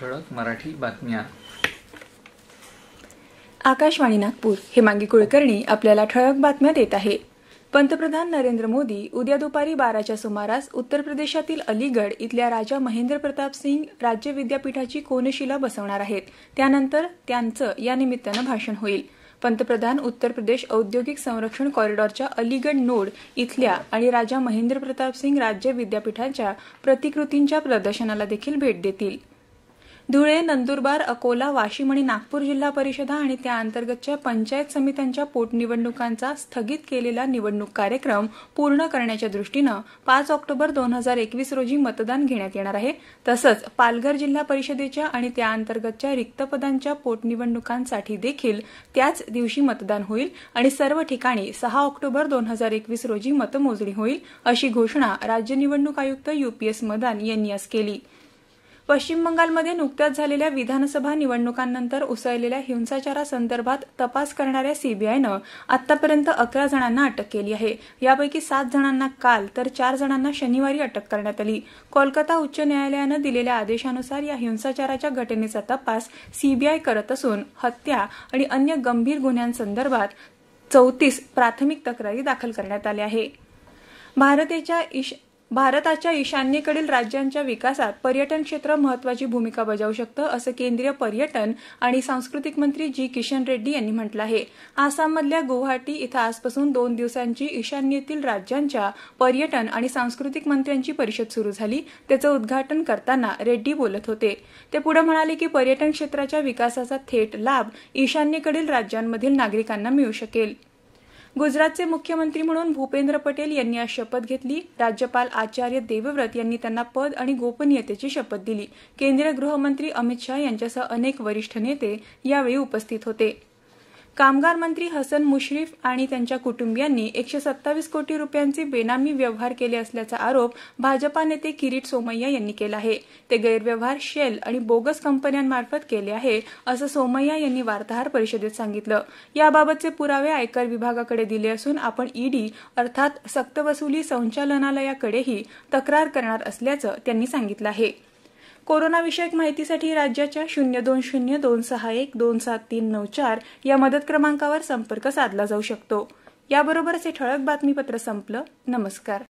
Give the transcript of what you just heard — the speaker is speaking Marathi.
ठळक मराठी बातम्या आकाशवाणी नागपूर हे मांगी कुळकर्णी आपल्याला ठळक बातम्या देत आहे पंतप्रधान नरेंद्र मोदी उद्या दुपारी बाराच्या सुमारास उत्तर प्रदेशातील अलीगड इथल्या राजा महेंद्र प्रताप सिंग राज्य विद्यापीठाची कोनशिला बसवणार आहेत त्यानंतर त्यांचं या निमित्तानं भाषण होईल पंतप्रधान उत्तर प्रदेश औद्योगिक संरक्षण कॉरिडॉरच्या अलीगड नोड इथल्या आणि राजा महेंद्र प्रताप सिंग राज्य विद्यापीठाच्या प्रतिकृतींच्या प्रदर्शनाला देखील भेट देतील धुळे नंदुरबार अकोला वाशिम आणि नागपूर जिल्हा परिषदा आणि त्याअंतर्गतच्या पंचायत समित्यांच्या पोटनिवडणुकांचा स्थगित केलेला निवडणूक कार्यक्रम पूर्ण करण्याच्या दृष्टीनं पाच ऑक्टोबर दोन हजार एकवीस रोजी मतदान घेण्यात येणार आहे तसंच पालघर जिल्हा परिषदेच्या आणि त्याअंतर्गतच्या रिक्त पदांच्या पोटनिवडणुकांसाठी देखील त्याच दिवशी मतदान होईल आणि सर्व ठिकाणी सहा ऑक्टोबर दोन हजार एकवीस रोजी मतमोजणी होईल अशी घोषणा राज्य निवडणूक आयुक्त यू मदान यांनी आज केली पश्चिम बंगालमध्ये नुकत्याच झालेल्या विधानसभा निवडणुकांनंतर उसळलेल्या हिंसाचारासंदर्भात तपास करणाऱ्या सीबीआयनं आतापर्यंत अकरा जणांना अटक केली आहे यापैकी सात जणांना काल तर चार जणांना शनिवारी अटक करण्यात आली कोलकाता उच्च न्यायालयानं दिलेल्या आदेशानुसार या हिंसाचाराच्या घटनेचा तपास सीबीआय करत असून हत्या आणि अन्य गंभीर गुन्ह्यांसंदर्भात चौतीस प्राथमिक तक्रारी दाखल करण्यात आल्या आहे भारताच्या भारताच्या ईशान्येकडील राज्यांच्या विकासात पर्यटन क्षेत्र महत्वाची भूमिका बजावू शकतं असं केंद्रीय पर्यटन आणि सांस्कृतिक मंत्री जी किशन रेड्डी यांनी म्हटलं आहे आसाममधल्या गुवाहाटी इथं आजपासून दोन दिवसांची ईशान्येतील राज्यांच्या पर्यटन आणि सांस्कृतिक मंत्र्यांची परिषद सुरू झाली त्याचं उद्घाटन करताना रेड्डी बोलत होते ते पुढे म्हणाले की पर्यटन क्षेत्राच्या विकासाचा थेट लाभ ईशान्येकडील राज्यांमधील नागरिकांना मिळू शकेल गुजरातचे मुख्यमंत्री म्हणून भूपेंद्र पटेल यांनी आज शपथ घेतली राज्यपाल आचार्य देवव्रत यांनी त्यांना पद आणि गोपनीयतेची शपथ दिली केंद्रीय गृहमंत्री अमित शाह यांच्यासह अनेक वरिष्ठ नेते यावेळी उपस्थित होते कामगार मंत्री हसन मुश्रीफ आणि त्यांच्या कुटुंबियांनी एकशे सत्तावीस कोटी रुपयांचे बेनामी व्यवहार केले असल्याचा आरोप भाजपा नेते किरीट सोमय्या यांनी केला आहे ते गैरव्यवहार शेल आणि बोगस कंपन्यांमार्फत केले आहे असं सोमय्या यांनी वार्ताहर परिषदेत सांगितलं याबाबतचे पुरावे आयकर विभागाकडे दिले असून आपण ईडी अर्थात सक्तवसुली संचालनालयाकडेही तक्रार करणार असल्याचं त्यांनी सांगितलं आहे कोरोनाविषयक माहितीसाठी राज्याच्या शून्य दोन शून्य दोन सहा एक दोन सात तीन नऊ चार या मदत क्रमांकावर संपर्क साधला जाऊ शकतो याबरोबरच हे ठळक बातमीपत्र संपलं नमस्कार